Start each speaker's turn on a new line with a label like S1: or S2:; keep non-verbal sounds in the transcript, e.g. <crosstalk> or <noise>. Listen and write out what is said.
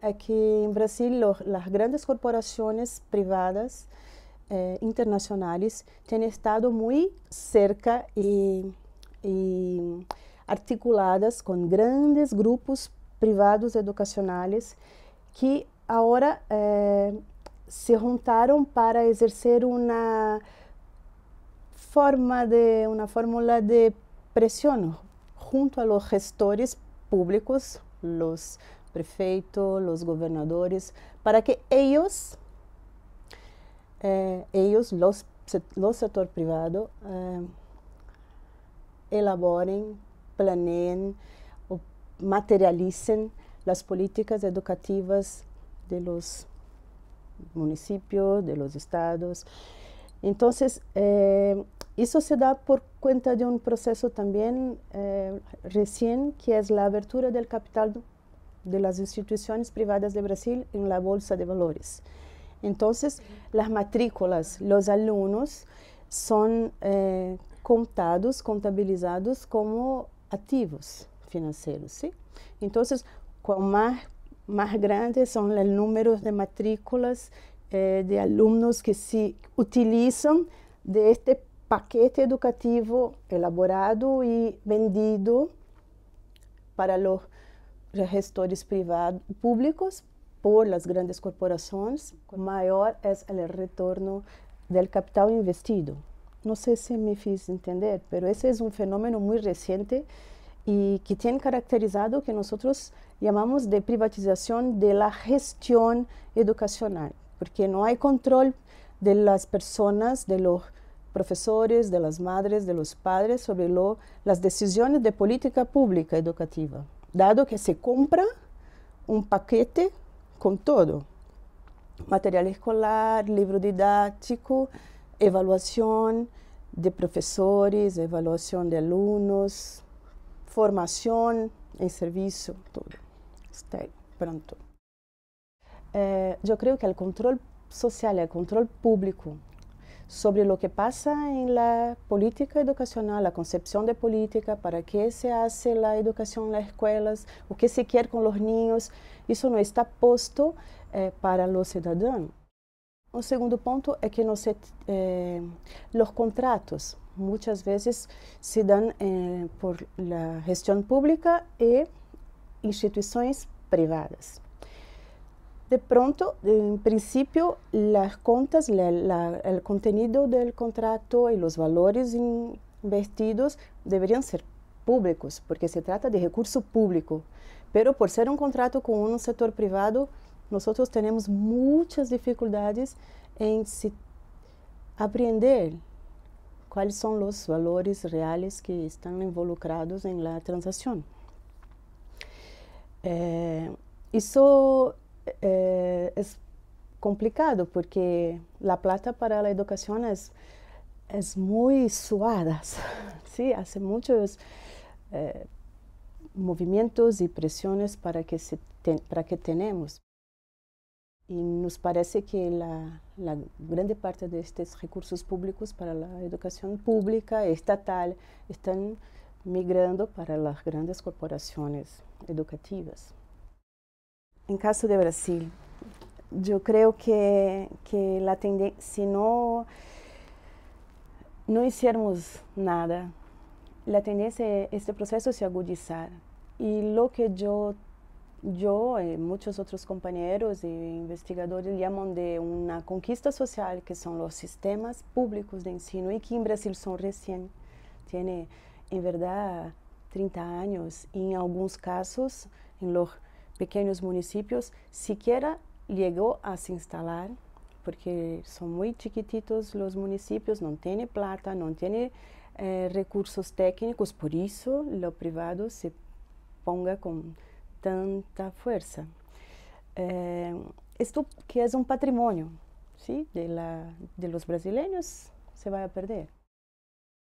S1: é que em Brasil as grandes corporações privadas eh, internacionais têm estado muito cerca e, e articuladas com grandes grupos privados educacionais que agora eh, se juntaram para exercer uma forma de uma fórmula de pressão junto aos gestores públicos, os prefeito, los gobernadores, para que ellos, eh, ellos, los, los sector privado, eh, elaboren, planeen o materialicen las políticas educativas de los municipios, de los estados. Entonces, eh, eso se da por cuenta de un proceso también recién, que es la abertura del capital de las instituciones privadas de Brasil en la Bolsa de Valores. Entonces, las matrículas, los alumnos son eh, contados, contabilizados como ativos financeiros, ¿sí? Entonces, quanto mais grandes são os números de matrículas eh, de alunos que se utilizam de este paquete educativo elaborado e vendido para os gestores privados públicos por las grandes corporaciones, mayor es el retorno del capital investido. No sé si me fiz entender, pero ese es un fenómeno muy reciente y que tiene caracterizado que nosotros llamamos de privatización de la gestión educacional, porque no hay control de las personas, de los profesores, de las madres, de los padres sobre lo, las decisiones de política pública educativa. dado que se compra um paquete com todo: material escolar, livro didático, avaliação de professores, avaliação de alunos, formação em serviço, tudo. Está pronto. Eh, eu creio que o controle social, o controle público sobre o que passa em la política educacional, a concepção de política, para que se hace a educação nas escolas, o que se quer com os niños. Isso não está posto eh, para o cidadão. O segundo ponto é que nos, eh, os contratos muitas vezes se dão eh, por la gestão pública e instituições privadas. De pronto, en principio, las contas, el contenido del contrato y los valores invertidos deberían ser públicos, porque se trata de recurso público. Pero por ser un contrato con un sector privado, nosotros tenemos muchas dificultades en aprender cuáles son los valores reales que están involucrados en la transacción. eso eh, es complicado porque la plata para la educación es, muy suada, <laughs> ¿sí? hace muchos movimientos y presiones para que, se que tenemos. Y nos parece que la, la parte de estos recursos públicos para la educación pública, estatal, están migrando para las grandes corporaciones educativas. Em caso de Brasil, eu creio que, que a tendencia, se não não fizermos nada, la tendencia, este processo se agudizar. E lo que eu eu eh, e muitos outros companheiros e investigadores llaman de uma conquista social, que são os sistemas públicos de ensino e que em Brasil são recém, tem em verdade 30 anos e em alguns casos, em los pequeños municipios, siquiera llegó a se instalar, porque son muy chiquititos los municipios, no tiene plata, no tiene eh, recursos técnicos, por eso lo privado se ponga con tanta fuerza. Eh, esto que es un patrimonio de los brasileños se va a perder.